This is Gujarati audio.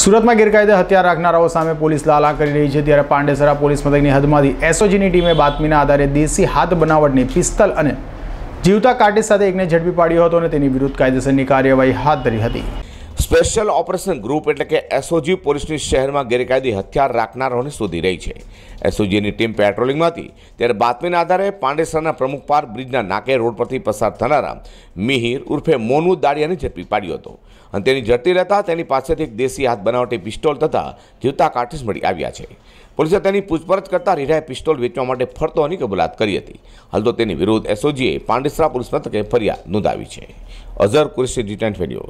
સુરતમાં ગેરકાયદે હત્યા રાખનારાઓ સામે પોલીસ લાલા કરી રહી છે ત્યારે પાંડેસરા પોલીસ મથકની હદમાંથી એસઓજીની ટીમે બાતમીના આધારે દેશી હાથ બનાવટની પિસ્તલ અને જીવતા કાટેજ સાથે એકને ઝડપી પાડ્યો હતો અને તેની વિરુદ્ધ કાયદેસરની કાર્યવાહી હાથ ધરી હતી સ્પેશિયલ ઓપરેશન ગ્રુપ એટલે કે એસઓજી પોલીસની શહેરમાં ગેરકાયદે હથિયાર રાખનારાઓને શોધી રહી છે એસઓજીની ટીમ પેટ્રોલિંગમાં હતી ત્યારે બાતમીના આધારે પાંડેસરના પ્રમુખ પાર બ્રિજના નાકે રોડ પરથી પસાર થનારા મિહિર ઉર્ફે મોનુ દાડિયાને ઝડપી પાડ્યો હતો અને તેની ઝડપી રહેતા તેની પાસેથી એક દેશી હાથ બનાવટી પિસ્તોલ તથા જીવતા કાઠીસ મળી આવ્યા છે પોલીસે તેની પૂછપરછ કરતાં રીઢાએ પિસ્તોલ વેચવા માટે ફરતો હોવાની કબૂલાત કરી હતી હાલ તો તેની વિરુદ્ધ એસઓજીએ પાંડેસરા પોલીસ મથકે ફરિયાદ નોંધાવી છે અઝર કુરેશી ડિટેન્ટ વેડિયો